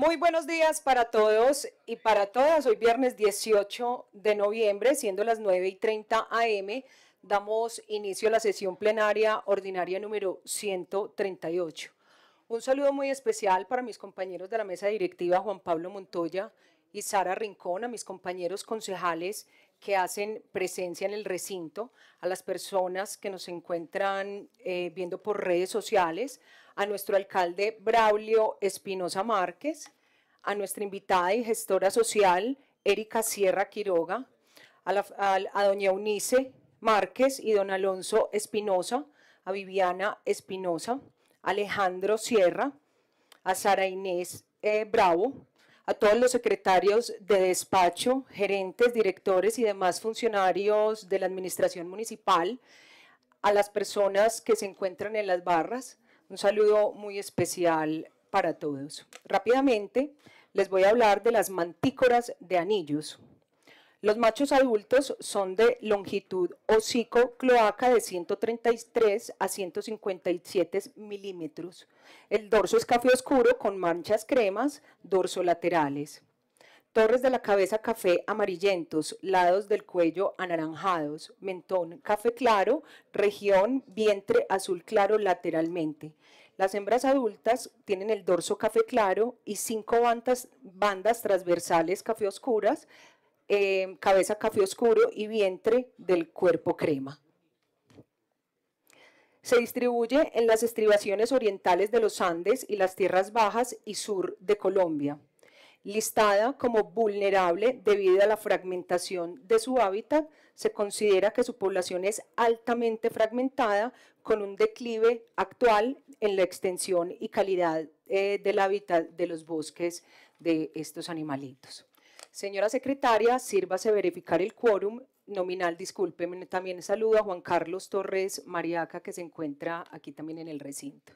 Muy buenos días para todos y para todas. Hoy viernes 18 de noviembre, siendo las 9 y 30 am, damos inicio a la sesión plenaria ordinaria número 138. Un saludo muy especial para mis compañeros de la mesa directiva Juan Pablo Montoya y Sara Rincón, a mis compañeros concejales que hacen presencia en el recinto, a las personas que nos encuentran eh, viendo por redes sociales, a nuestro alcalde Braulio Espinosa Márquez, a nuestra invitada y gestora social Erika Sierra Quiroga, a, doña Eunice Márquez y don Alonso Espinosa, a Viviana Espinosa, Alejandro Sierra, a Sara Inés eh, Bravo, a todos los secretarios de despacho, gerentes, directores y demás funcionarios de la administración municipal, a las personas que se encuentran en las barras. Un saludo muy especial para todos. Rápidamente les voy a hablar de las mantícoras de anillos. Los machos adultos son de longitud hocico-cloaca de 133 a 157 milímetros. El dorso es café oscuro con manchas cremas dorso laterales. Torres de la cabeza café amarillentos, lados del cuello anaranjados, mentón café claro, región vientre azul claro lateralmente. Las hembras adultas tienen el dorso café claro y cinco bandas, bandas transversales café oscuras eh, cabeza café oscuro y vientre del cuerpo crema. Se distribuye en las estribaciones orientales de los Andes y las tierras bajas y sur de Colombia, listada como vulnerable debido a la fragmentación de su hábitat, se considera que su población es altamente fragmentada con un declive actual en la extensión y calidad eh, del hábitat de los bosques de estos animalitos. Señora secretaria, sírvase verificar el quórum nominal, discúlpeme, también saludo a Juan Carlos Torres Mariaca, que se encuentra aquí también en el recinto.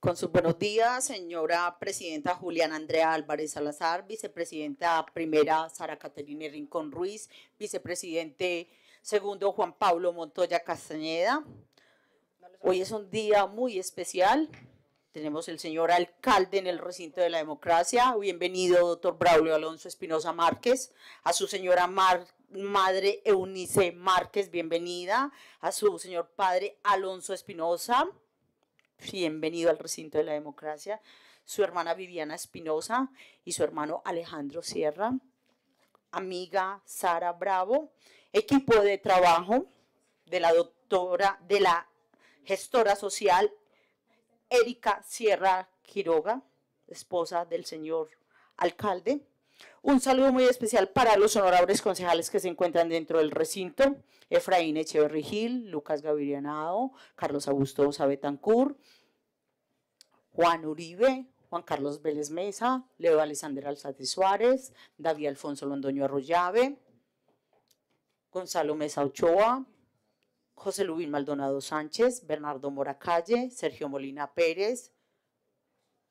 Con sus buenos días, señora presidenta Juliana Andrea Álvarez Salazar, vicepresidenta primera Sara Caterina Rincón Ruiz, vicepresidente segundo Juan Pablo Montoya Castañeda. Hoy es un día muy especial tenemos el señor alcalde en el recinto de la democracia. Bienvenido, doctor Braulio Alonso Espinosa Márquez. A su señora madre Eunice Márquez, bienvenida. A su señor padre Alonso Espinosa, bienvenido al recinto de la democracia. Su hermana Viviana Espinosa y su hermano Alejandro Sierra. Amiga Sara Bravo, equipo de trabajo de la doctora, de la gestora social Erika Sierra Quiroga, esposa del señor alcalde. Un saludo muy especial para los honorables concejales que se encuentran dentro del recinto, Efraín Echeverri Gil, Lucas gaviria-nao, Carlos Augusto Sabetancur, Juan Uribe, Juan Carlos Vélez Mesa, Leo Alexander Alzate Suárez, David Alfonso Londoño Arroyave, Gonzalo Mesa Ochoa, José Luis Maldonado Sánchez, Bernardo Moracalle, Sergio Molina Pérez,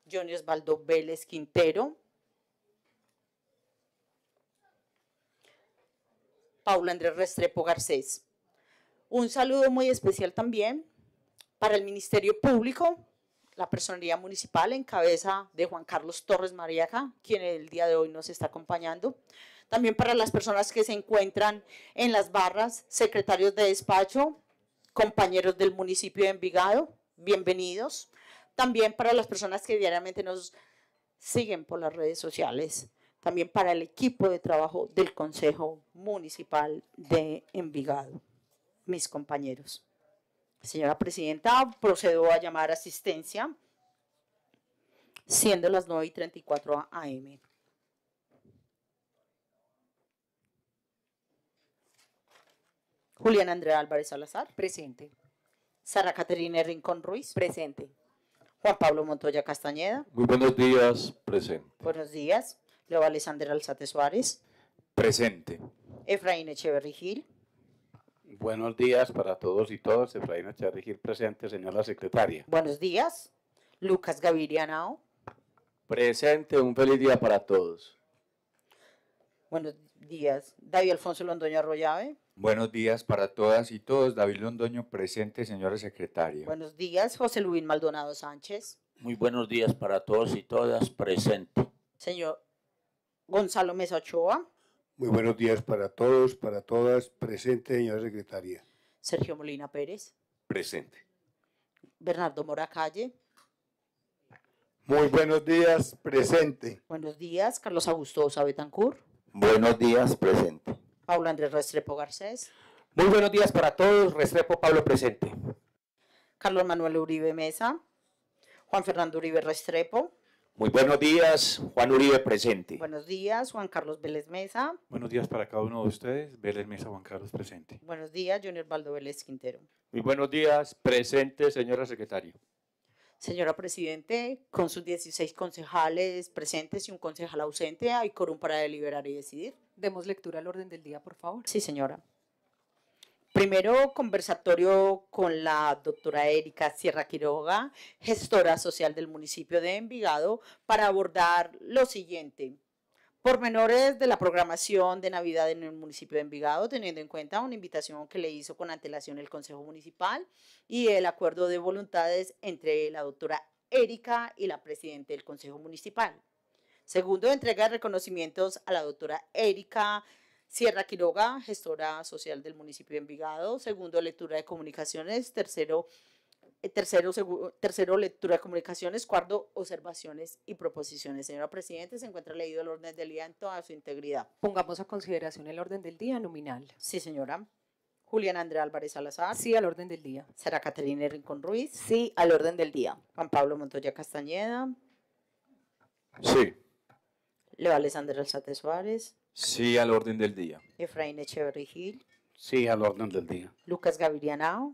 Johnny Osvaldo Vélez Quintero, Paula Andrés Restrepo Garcés. Un saludo muy especial también para el Ministerio Público, la Personería Municipal en cabeza de Juan Carlos Torres Mariaja, quien el día de hoy nos está acompañando. También para las personas que se encuentran en las barras, secretarios de despacho, compañeros del municipio de Envigado, bienvenidos. También para las personas que diariamente nos siguen por las redes sociales, también para el equipo de trabajo del Consejo Municipal de Envigado, mis compañeros. Señora Presidenta, procedo a llamar asistencia, siendo las 9 y 34 AM. Julián Andrea Álvarez Salazar. Presente. Sara Caterina Rincón Ruiz. Presente. Juan Pablo Montoya Castañeda. Muy buenos días. Presente. Buenos días. Leo Alexander Alzate Suárez. Presente. Efraín Echeverri Gil. Buenos días para todos y todas. Efraín Echeverri Gil presente, señora secretaria. Buenos días. Lucas Gaviria Nao. Presente, un feliz día para todos. Buenos días días. David Alfonso Londoño Arroyave. Buenos días para todas y todos. David Londoño presente, señora secretaria. Buenos días, José Luis Maldonado Sánchez. Muy buenos días para todos y todas presente. Señor Gonzalo Mesa Ochoa. Muy buenos días para todos, para todas presente, señora secretaria. Sergio Molina Pérez. Presente. Bernardo Mora Calle. Muy buenos días, presente. Buenos días, Carlos Augusto Sabetancur. Buenos días, presente. Pablo Andrés Restrepo Garcés. Muy buenos días para todos. Restrepo Pablo presente. Carlos Manuel Uribe Mesa. Juan Fernando Uribe Restrepo. Muy buenos días, Juan Uribe presente. Buenos días, Juan Carlos Vélez Mesa. Buenos días para cada uno de ustedes. Vélez Mesa, Juan Carlos presente. Buenos días, Junior Baldo Vélez Quintero. Muy buenos días, presente, señora secretaria. Señora Presidente, con sus 16 concejales presentes y un concejal ausente, hay corum para deliberar y decidir. Demos lectura al orden del día, por favor. Sí, señora. Primero, conversatorio con la doctora Erika Sierra Quiroga, gestora social del municipio de Envigado, para abordar lo siguiente. Pormenores de la programación de Navidad en el municipio de Envigado, teniendo en cuenta una invitación que le hizo con antelación el Consejo Municipal y el acuerdo de voluntades entre la doctora Erika y la presidenta del Consejo Municipal. Segundo, entrega de reconocimientos a la doctora Erika Sierra Quiroga, gestora social del municipio de Envigado. Segundo, lectura de comunicaciones. Tercero, eh, tercero, tercero, lectura de comunicaciones. Cuarto, observaciones y proposiciones. Señora Presidente, se encuentra leído el orden del día en toda su integridad. Pongamos a consideración el orden del día nominal. Sí, señora. Julián Andrea Álvarez Salazar. Sí, al orden del día. Sara Caterina Rincón Ruiz. Sí, al orden del día. Juan Pablo Montoya Castañeda. Sí. Leo Alexander Alzate Suárez. Sí, al orden del día. Efraín Echeverri Gil. Sí, al orden del día. Lucas Gavirianao.